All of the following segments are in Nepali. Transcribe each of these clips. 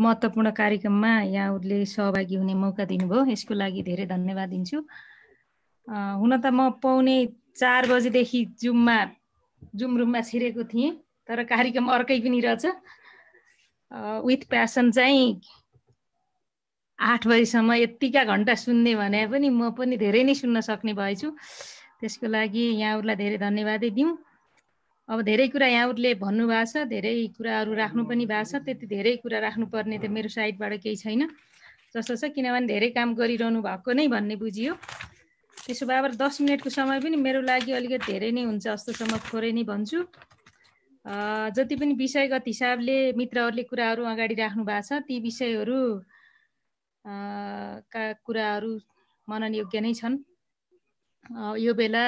महत्वपूर्ण महत्त्वपूर्ण कार्यक्रममा यहाँहरूले सहभागी हुने मौका दिनुभयो यसको लागि धेरै धन्यवाद दिन्छु हुन त म पाउने चार बजीदेखि जुममा जुम रुममा छिरेको थिएँ तर कार्यक्रम अर्कै पनि रहेछ विथ प्यासन चाहिँ आठ बजीसम्म यत्तिका घन्टा सुन्ने भने पनि म पनि धेरै नै सुन्न सक्ने भएछु त्यसको लागि यहाँहरूलाई धेरै धन्यवादै दिउँ अब धेरै कुरा यहाँहरूले भन्नुभएको छ धेरै कुराहरू राख्नु पनि भएको छ त्यति धेरै कुरा राख्नुपर्ने त मेरो साइडबाट केही छैन जस्तो छ किनभने धेरै काम गरिरहनु भएको नै भन्ने बुझियो त्यसो बाबर दस मिनटको समय पनि मेरो लागि अलिकति धेरै नै हुन्छ जस्तोसम्म थोरै नै भन्छु जति पनि विषयगत हिसाबले मित्रहरूले कुराहरू अगाडि राख्नु भएको छ ती विषयहरू का कुराहरू योग्य नै छन् यो बेला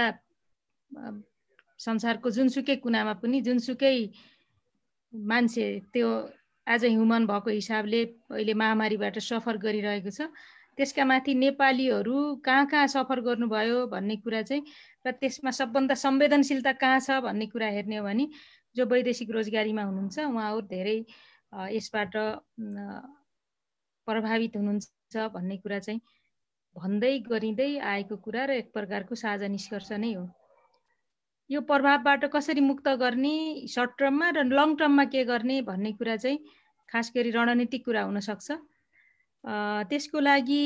संसारको जुनसुकै कुनामा पनि जुनसुकै मान्छे त्यो आज ह्युमन भएको हिसाबले अहिले महामारीबाट सफर गरिरहेको छ त्यसका माथि नेपालीहरू कहाँ कहाँ सफर गर्नुभयो भन्ने कुरा चाहिँ र त्यसमा सबभन्दा संवेदनशीलता कहाँ छ भन्ने कुरा हेर्ने हो भने जो वैदेशिक रोजगारीमा हुनुहुन्छ उहाँहरू धेरै यसबाट प्रभावित हुनुहुन्छ भन्ने कुरा चाहिँ भन्दै गरिँदै आएको कुरा र एक प्रकारको साझा निष्कर्ष नै हो यो प्रभावबाट कसरी मुक्त गर्ने सर्ट टर्ममा र लङ टर्ममा के गर्ने भन्ने कुरा चाहिँ खास गरी रणनीतिक कुरा हुनसक्छ त्यसको लागि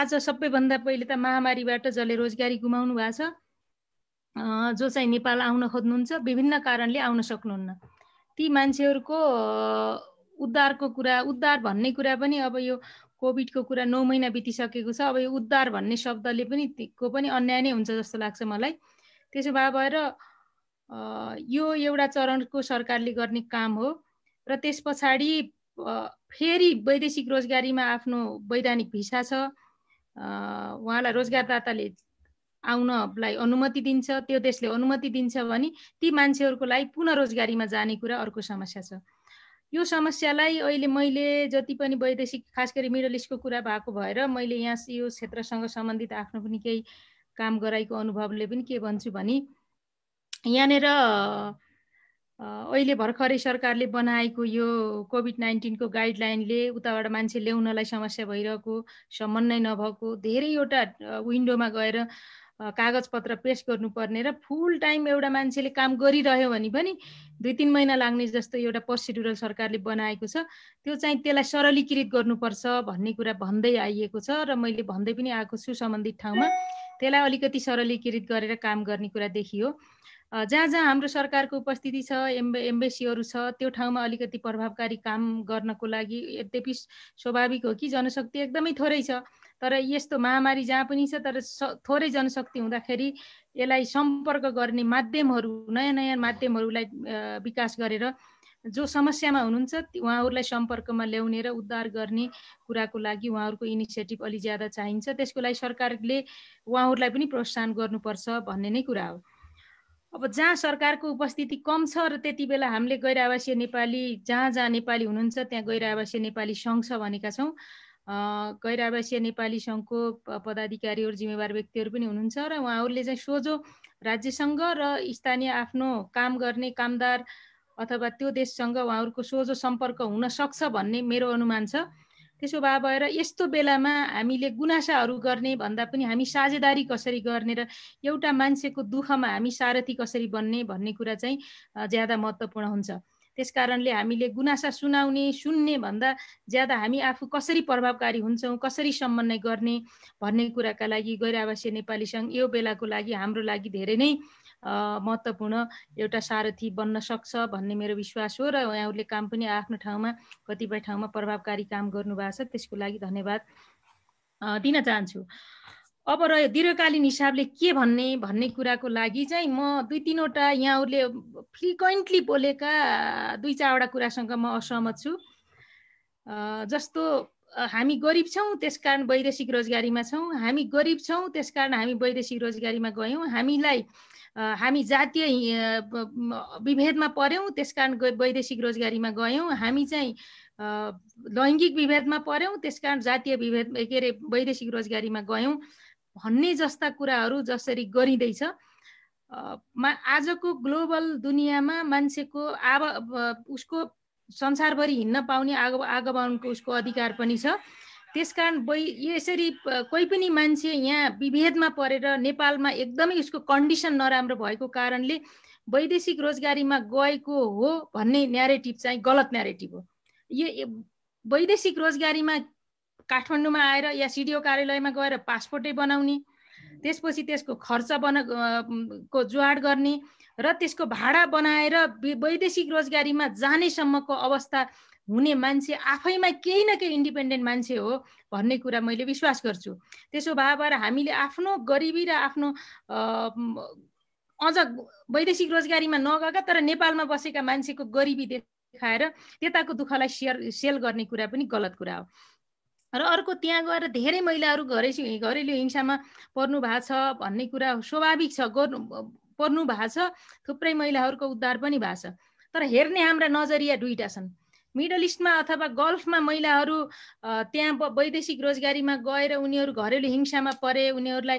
आज सबैभन्दा पहिले त महामारीबाट जसले रोजगारी गुमाउनु भएको छ जो चाहिँ नेपाल आउन खोज्नुहुन्छ विभिन्न कारणले आउन सक्नुहुन्न ती मान्छेहरूको उद्धारको कुरा उद्धार भन्ने कुरा पनि अब यो कोभिडको कुरा नौ महिना बितिसकेको छ अब यो उद्धार भन्ने शब्दले पनि को पनि अन्याय नै हुन्छ जस्तो लाग्छ मलाई त्यसो भए भएर यो एउटा चरणको सरकारले गर्ने काम हो र त्यस पछाडि फेरि वैदेशिक रोजगारीमा आफ्नो वैधानिक भिसा छ उहाँलाई रोजगारदाताले आउनलाई अनुमति दिन्छ त्यो देशले अनुमति दिन्छ भने ती मान्छेहरूको लागि पुनः रोजगारीमा जाने कुरा अर्को समस्या छ यो समस्यालाई अहिले मैले जति पनि वैदेशिक खास गरी मिडल इस्टको कुरा भएको भएर मैले यहाँ यो क्षेत्रसँग सम्बन्धित आफ्नो पनि केही काम गराएको अनुभवले पनि के भन्छु भने यहाँनिर अहिले भर्खरै सरकारले बनाएको यो कोभिड नाइन्टिनको गाइडलाइनले उताबाट मान्छे ल्याउनलाई समस्या भइरहेको समन्वय नभएको धेरैवटा विन्डोमा गएर कागजपत्र पेस गर्नुपर्ने र फुल टाइम एउटा मान्छेले काम गरिरह्यो भने पनि दुई तिन महिना लाग्ने जस्तो एउटा प्रोसिड्युरल सरकारले बनाएको छ त्यो चाहिँ त्यसलाई सरलीकृत गर्नुपर्छ भन्ने कुरा भन्दै आइएको छ र मैले भन्दै पनि आएको छु सम्बन्धित ठाउँमा त्यसलाई अलिकति सरलीकृत गरेर काम गर्ने कुरा देखियो जहाँ जहाँ हाम्रो सरकारको उपस्थिति छ एम्बे एम्बेसीहरू छ त्यो ठाउँमा अलिकति प्रभावकारी काम गर्नको लागि यद्यपि स्वाभाविक हो कि जनशक्ति एकदमै थोरै छ तर यस्तो महामारी जहाँ पनि छ तर थोरै जनशक्ति हुँदाखेरि यसलाई सम्पर्क गर्ने माध्यमहरू नयाँ नयाँ माध्यमहरूलाई विकास गरेर जो समस्यामा हुनुहुन्छ उहाँहरूलाई सम्पर्कमा ल्याउने र उद्धार गर्ने कुराको लागि उहाँहरूको इनिसिएटिभ अलि ज्यादा चाहिन्छ त्यसको लागि सरकारले उहाँहरूलाई पनि प्रोत्साहन गर्नुपर्छ भन्ने नै कुरा हो अब जहाँ सरकारको उपस्थिति कम छ र त्यति बेला हामीले गैर आवासीय नेपाली जहाँ जहाँ नेपाली हुनुहुन्छ त्यहाँ गैर आवासीय नेपाली सङ्घ छ भनेका छौँ गैर आवासीय नेपाली सङ्घको पदाधिकारीहरू जिम्मेवार व्यक्तिहरू पनि हुनुहुन्छ र उहाँहरूले चाहिँ सोझो राज्यसँग र स्थानीय आफ्नो काम गर्ने कामदार अथवा त्यो देशसँग उहाँहरूको सोझो सम्पर्क हुन सक्छ भन्ने मेरो अनुमान छ त्यसो भए भएर यस्तो बेलामा हामीले गुनासाहरू गर्ने भन्दा पनि हामी साझेदारी कसरी गर्ने र एउटा मान्छेको दुःखमा हामी सारथी कसरी बन्ने भन्ने कुरा चाहिँ ज्यादा महत्त्वपूर्ण हुन्छ त्यस कारणले हामीले गुनासा सुनाउने सुन्ने भन्दा ज्यादा हामी आफू कसरी प्रभावकारी हुन्छौँ कसरी समन्वय गर्ने भन्ने कुराका लागि गैरावासीय नेपाली सङ्घ यो बेलाको लागि हाम्रो लागि धेरै नै महत्त्वपूर्ण एउटा सारथी बन्न सक्छ भन्ने मेरो विश्वास हो र उहाँहरूले काम पनि आफ्नो ठाउँमा कतिपय ठाउँमा प्रभावकारी काम गर्नुभएको छ त्यसको लागि धन्यवाद दिन चाहन्छु अब रह्यो दीर्घकालीन हिसाबले के भन्ने भन्ने कुराको लागि चाहिँ म दुई तिनवटा यहाँहरूले फ्रिक्वेन्टली बोलेका दुई चारवटा कुरासँग म असहमत छु जस्तो हामी गरिब छौँ त्यसकारण वैदेशिक रोजगारीमा छौँ हामी गरिब छौँ त्यसकारण हामी वैदेशिक रोजगारीमा गयौँ हामीलाई हामी जातीय विभेदमा पऱ्यौँ त्यसकारण वैदेशिक रोजगारीमा गयौँ हामी चाहिँ लैङ्गिक विभेदमा पऱ्यौँ त्यसकारण जातीय विभेद के अरे वैदेशिक रोजगारीमा गयौँ भन्ने जस्ता कुराहरू जसरी गरिँदैछ मा आजको ग्लोबल दुनियाँमा मान्छेको आव उसको संसारभरि हिँड्न पाउने आग आगमनको उसको अधिकार पनि छ त्यसकारण बै यसरी कोही पनि मान्छे यहाँ विभेदमा परेर नेपालमा एकदमै उसको कन्डिसन नराम्रो भएको कारणले वैदेशिक रोजगारीमा गएको हो भन्ने न्यारेटिभ चाहिँ गलत न्यारेटिभ हो यो वैदेशिक रोजगारीमा काठमाडौँमा आएर या सिडिओ कार्यालयमा गएर पासपोर्टै बनाउने त्यसपछि त्यसको खर्च बना को जुवाड गर्ने र त्यसको भाडा बनाएर वैदेशिक रोजगारीमा जानेसम्मको अवस्था हुने मान्छे आफैमा केही न केही इन्डिपेन्डेन्ट मान्छे हो भन्ने कुरा मैले विश्वास गर्छु त्यसो भए भएर हामीले आफ्नो गरिबी र आफ्नो अझ वैदेशिक रोजगारीमा नगएका तर नेपालमा बसेका मान्छेको गरिबी देखाएर त्यताको दुःखलाई सेयर सेल गर्ने कुरा पनि गलत कुरा हो र अर्को त्यहाँ गएर धेरै महिलाहरू घरे घरेलु हिंसामा पर्नु भएको छ भन्ने कुरा स्वाभाविक छ गर्नु पर्नु भएको छ थुप्रै महिलाहरूको उद्धार पनि भएको छ तर हेर्ने हाम्रा नजरिया दुईवटा छन् मिडल इस्टमा अथवा गल्फमा महिलाहरू त्यहाँ वैदेशिक रोजगारीमा गएर उनीहरू घरेलु हिंसामा परे उनीहरूलाई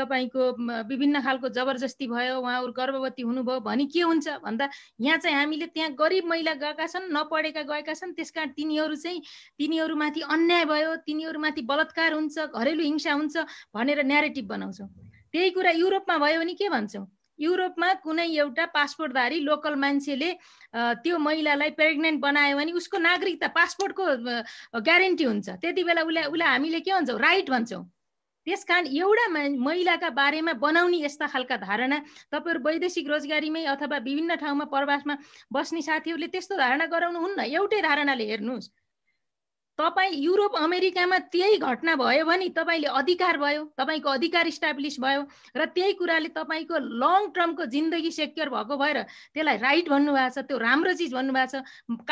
तपाईँको विभिन्न खालको जबरजस्ती भयो उहाँहरू गर्भवती हुनुभयो भने के हुन्छ भन्दा यहाँ चाहिँ हामीले त्यहाँ गरिब महिला गएका छन् नपढेका गएका छन् त्यस कारण तिनीहरू चाहिँ तिनीहरूमाथि अन्याय भयो तिनीहरूमाथि बलात्कार हुन्छ घरेलु हिंसा हुन्छ भनेर न्यारेटिभ बनाउँछौँ त्यही कुरा युरोपमा भयो भने के भन्छौँ युरोपमा कुनै एउटा पासपोर्टधारी लोकल मान्छेले त्यो महिलालाई प्रेग्नेन्ट बनायो भने उसको नागरिकता पासपोर्टको ग्यारेन्टी हुन्छ त्यति बेला उसलाई उसलाई हामीले के भन्छौँ राइट भन्छौँ त्यस कारण एउटा महिलाका बारेमा बनाउने यस्ता खालका धारणा तपाईँहरू वैदेशिक रोजगारीमै अथवा विभिन्न ठाउँमा प्रवासमा बस्ने साथीहरूले त्यस्तो धारणा गराउनु हुन्न एउटै धारणाले हेर्नुहोस् तपाईँ युरोप अमेरिकामा त्यही घटना भयो भने तपाईँले अधिकार भयो तपाईँको अधिकार इस्टाब्लिस भयो र त्यही कुराले तपाईँको लङ टर्मको जिन्दगी सेक्योर भएको भएर त्यसलाई राइट भन्नुभएको छ त्यो राम्रो चिज भन्नुभएको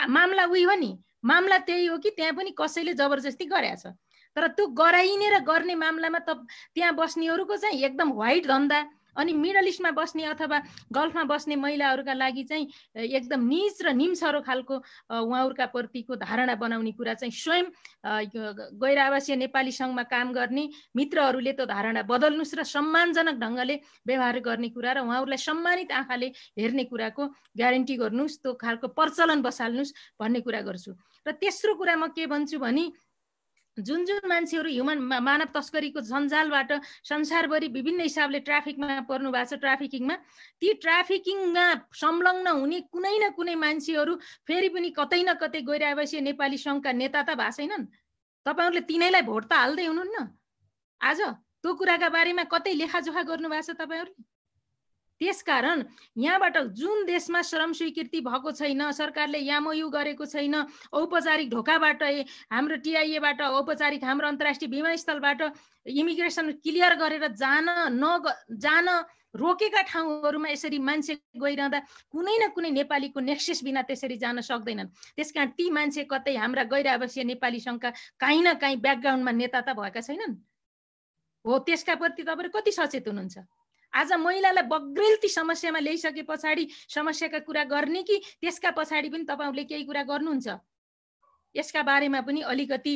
छ मामला उही हो नि मामला त्यही हो कि त्यहाँ पनि कसैले जबरजस्ती छ तर त्यो गराइने र गर्ने मामलामा त त्यहाँ बस्नेहरूको चाहिँ एकदम व्हाइट धन्दा अनि मिडल इस्टमा बस्ने अथवा गल्फमा बस्ने महिलाहरूका लागि चाहिँ एकदम निज र निम्सरो खालको उहाँहरूका प्रतिको धारणा बनाउने कुरा चाहिँ स्वयं गैर आवासीय नेपाली सङ्घमा काम गर्ने मित्रहरूले त्यो धारणा बदल्नुहोस् र सम्मानजनक ढङ्गले व्यवहार गर्ने कुरा र उहाँहरूलाई सम्मानित आँखाले हेर्ने कुराको ग्यारेन्टी गर्नुहोस् त्यो खालको प्रचलन बसाल्नुहोस् भन्ने कुरा गर्छु र तेस्रो कुरा म के भन्छु भने जुन जुन मान्छेहरू ह्युमन मानव तस्करीको जन्जालबाट संसारभरि विभिन्न हिसाबले ट्राफिकमा पर्नु भएको छ ट्राफिकिङमा ती ट्राफिकिङमा संलग्न हुने कुनै न कुनै मान्छेहरू फेरि पनि कतै न कतै गएर आएपछि नेपाली सङ्घका नेता त भएको छैनन् तपाईँहरूले तिनैलाई भोट त हाल्दै हुनुहुन्न आज त्यो कुराका बारेमा कतै लेखाजोखा गर्नु भएको छ तपाईँहरूले त्यसकारण यहाँबाट जुन देशमा श्रम स्वीकृति भएको छैन सरकारले यामोयु गरेको छैन औपचारिक ढोकाबाट हाम्रो टिआइएबाट औपचारिक हाम्रो अन्तर्राष्ट्रिय विमानस्थलबाट इमिग्रेसन क्लियर गरेर जान न जान रोकेका ठाउँहरूमा यसरी मान्छे गइरहँदा कुनै न कुनै नेपालीको नेक्सेस बिना त्यसरी जान सक्दैनन् त्यस कारण ती मान्छे कतै हाम्रा गैर आवासीय नेपाली सङ्घका काहीँ न काहीँ ब्याकग्राउन्डमा नेता त भएका छैनन् हो त्यसका प्रति तपाईँ कति सचेत हुनुहुन्छ आज महिलालाई बग्रेल्ती समस्यामा ल्याइसके पछाडि समस्याका कुरा गर्ने कि त्यसका पछाडि पनि तपाईँहरूले केही कुरा गर्नुहुन्छ यसका बारेमा पनि अलिकति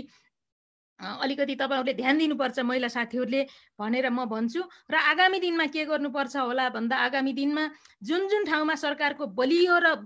अलिकति तपाईँहरूले ध्यान दिनुपर्छ महिला साथीहरूले भनेर म भन्छु र आगामी दिनमा के गर्नुपर्छ होला भन्दा आगामी दिनमा जुन जुन ठाउँमा सरकारको बलियो र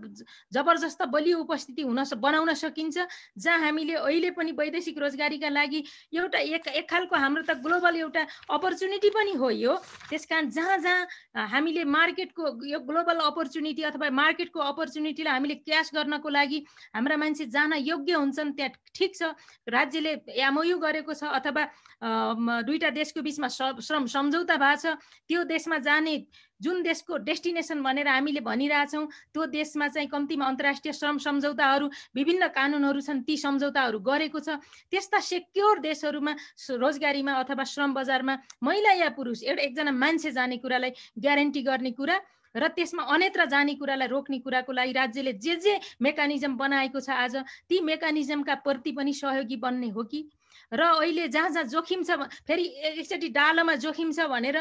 जबरजस्त बलियो उपस्थिति हुन बनाउन सकिन्छ जहाँ हामीले अहिले पनि वैदेशिक रोजगारीका लागि एउटा एक एक खालको हाम्रो त ग्लोबल एउटा अपर्च्युनिटी पनि हो यो त्यस कारण जहाँ जहाँ हामीले मार्केटको यो ग्लोबल अपर्च्युनिटी अथवा मार्केटको अपर्च्युनिटीलाई हामीले क्यास गर्नको लागि हाम्रा मान्छे जान योग्य हुन्छन् त्यहाँ ठिक छ राज्यले एमओयु गरेको छ अथवा दुईवटा देशको बिचमा श्रम सम्झौता भएको छ त्यो देशमा जाने जुन देशको डेस्टिनेसन भनेर हामीले भनिरहेछौँ त्यो देशमा चाहिँ कम्तीमा अन्तर्राष्ट्रिय श्रम सम्झौताहरू विभिन्न कानुनहरू छन् ती सम्झौताहरू गरेको छ त्यस्ता सेक्योर देशहरूमा रोजगारीमा अथवा श्रम बजारमा महिला या पुरुष एउटा एकजना मान्छे जाने कुरालाई ग्यारेन्टी गर्ने कुरा र त्यसमा अनेत्र जाने कुरालाई रोक्ने कुराको लागि राज्यले जे जे मेकानिजम बनाएको छ आज ती मेकानिजमका प्रति पनि सहयोगी बन्ने हो कि र अहिले जहाँ जहाँ जोखिम छ फेरि एकचोटि डालोमा जोखिम छ भनेर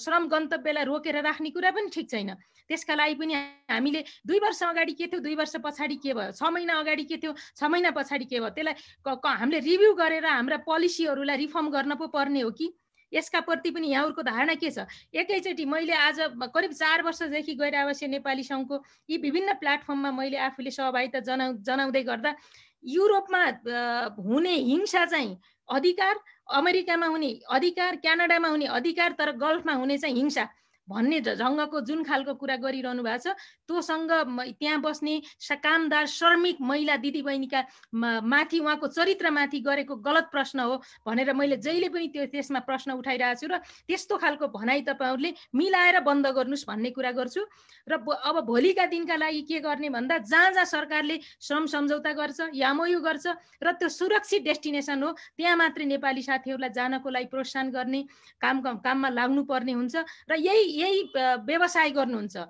श्रम गन्तव्यलाई रोकेर राख्ने कुरा पनि ठिक छैन त्यसका लागि पनि हामीले दुई वर्ष अगाडि के थियो दुई वर्ष पछाडि के भयो छ महिना अगाडि के थियो छ महिना पछाडि के भयो त्यसलाई हामीले रिभ्यू गरेर हाम्रा पोलिसीहरूलाई रिफर्म गर्न पो पर्ने हो कि यसका प्रति पनि यहाँहरूको धारणा के छ एकैचोटि मैले आज करिब चार वर्षदेखि गएर आवासीय नेपाली सङ्घको यी विभिन्न प्लेटफर्ममा मैले आफूले सहभागिता जना जनाउँदै गर्दा युरोपमा हुने हिंसा चाहिँ अधिकार अमेरिकामा हुने अधिकार क्यानाडामा हुने अधिकार तर गल्फमा हुने चाहिँ हिंसा भन्ने ढङ्गको जुन खालको कुरा गरिरहनु भएको छ त्योसँग त्यहाँ बस्ने कामदार श्रमिक महिला दिदीबहिनीका माथि उहाँको चरित्रमाथि गरेको गलत प्रश्न हो भनेर मैले जहिले पनि त्यो त्यसमा प्रश्न उठाइरहेको छु र त्यस्तो खालको भनाइ तपाईँहरूले मिलाएर बन्द गर्नुहोस् भन्ने कुरा गर्छु र अब भोलिका दिनका लागि के गर्ने भन्दा जहाँ जहाँ सरकारले श्रम सम्झौता गर्छ यामोयु गर्छ र त्यो सुरक्षित डेस्टिनेसन हो त्यहाँ मात्रै नेपाली साथीहरूलाई जानको लागि प्रोत्साहन गर्ने काम काममा लाग्नुपर्ने हुन्छ र यही यही व्यवसाय गर्नुहुन्छ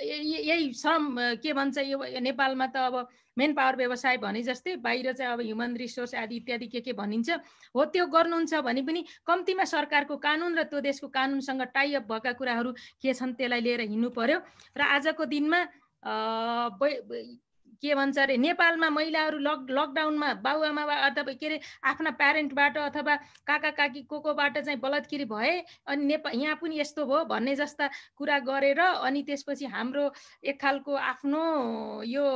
यही श्रम के भन्छ यो नेपालमा त अब मेन पावर व्यवसाय भने जस्तै बाहिर चाहिँ अब ह्युमन रिसोर्स आदि इत्यादि के के भनिन्छ हो त्यो गर्नुहुन्छ भने पनि कम्तीमा सरकारको कानुन र त्यो देशको कानुनसँग टाइअप भएका कुराहरू के छन् त्यसलाई लिएर हिँड्नु पर्यो र आजको दिनमा के भन्छ अरे नेपालमा महिलाहरू लक लकडाउनमा बाबुआमा अथवा के अरे आफ्ना प्यारेन्टबाट अथवा काका काकी को कोबाट चाहिँ बलात्किरी भए अनि नेपाल यहाँ पनि यस्तो भयो भन्ने जस्ता कुरा गरेर अनि त्यसपछि हाम्रो एक खालको आफ्नो यो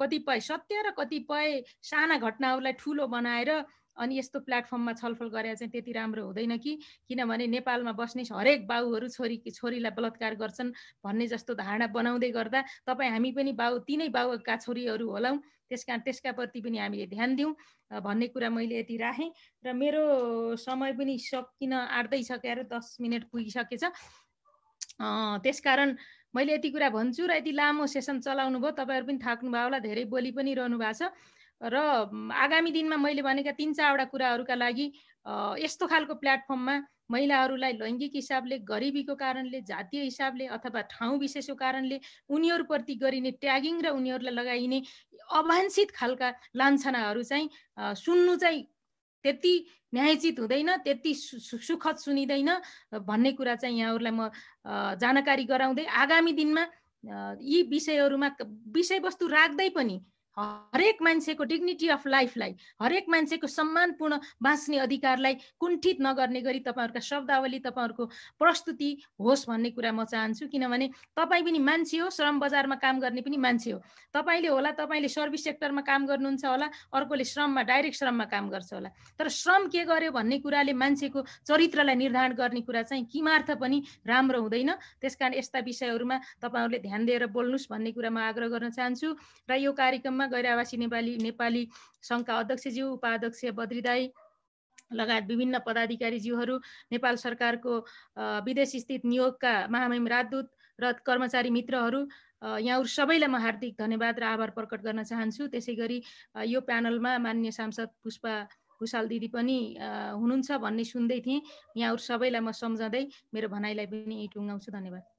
कतिपय सत्य र कतिपय साना घटनाहरूलाई ठुलो बनाएर अनि यस्तो प्लेटफर्ममा छलफल गरेर चाहिँ त्यति राम्रो हुँदैन कि किनभने नेपालमा बस्ने हरेक बाउहरू छोरी छोरीलाई बलात्कार गर्छन् भन्ने जस्तो धारणा बनाउँदै गर्दा तपाईँ हामी पनि बाउ तिनै बाउका छोरीहरू होलाौँ त्यस कारण त्यसका प्रति पनि हामीले ध्यान दिउँ भन्ने कुरा मैले यति राखेँ र मेरो समय पनि सकिन आँट्दै सकेर दस मिनट पुगिसकेछ त्यसकारण मैले यति कुरा भन्छु र यति लामो सेसन चलाउनु भयो तपाईँहरू पनि थाक्नुभयो होला धेरै बोली पनि रहनु भएको छ र आगामी दिनमा मैले भनेका तिन चारवटा कुराहरूका लागि यस्तो खालको प्लेटफर्ममा महिलाहरूलाई लैङ्गिक हिसाबले गरिबीको कारणले जातीय हिसाबले अथवा ठाउँ विशेषको कारणले उनीहरूप्रति गरिने ट्यागिङ र उनीहरूलाई लगाइने अभान्सित खालका लान्छनाहरू चाहिँ सुन्नु चाहिँ त्यति न्यायचित हुँदैन त्यति सुखद सुनिँदैन भन्ने कुरा चाहिँ यहाँहरूलाई म जानकारी गराउँदै आगामी दिनमा यी विषयहरूमा विषयवस्तु राख्दै पनि हरेक मान्छेको डिग्निटी अफ लाइफलाई हरेक मान्छेको सम्मानपूर्ण बाँच्ने अधिकारलाई कुण्ठित नगर्ने गरी तपाईँहरूका शब्दावली तपाईँहरूको प्रस्तुति होस् भन्ने कुरा म चाहन्छु किनभने तपाईँ पनि मान्छे हो श्रम बजारमा काम गर्ने पनि मान्छे हो तपाईँले होला तपाईँले सर्भिस सेक्टरमा काम गर्नुहुन्छ होला अर्कोले श्रममा डाइरेक्ट श्रममा काम गर्छ होला तर श्रम के गर्यो भन्ने कुराले मान्छेको चरित्रलाई निर्धारण गर्ने कुरा चाहिँ किमार्थ पनि राम्रो हुँदैन त्यसकारण यस्ता विषयहरूमा तपाईँहरूले ध्यान दिएर बोल्नुहोस् भन्ने कुरा म आग्रह गर्न चाहन्छु र यो कार्यक्रममा कार्यक्रममा गैर आवासी नेपाली नेपाली सङ्घका अध्यक्षज्यू उपाध्यक्ष बद्रिदाई लगायत विभिन्न पदाधिकारीज्यूहरू नेपाल सरकारको विदेश स्थित नियोगका महामहिम राजदूत र कर्मचारी मित्रहरू यहाँहरू सबैलाई म हार्दिक धन्यवाद र आभार प्रकट गर्न चाहन्छु त्यसै गरी यो प्यानलमा मान्य सांसद पुष्पा भुषाल दिदी पनि हुनुहुन्छ भन्ने सुन्दै थिएँ यहाँहरू सबैलाई म सम्झँदै मेरो भनाइलाई पनि टुङ्गाउँछु धन्यवाद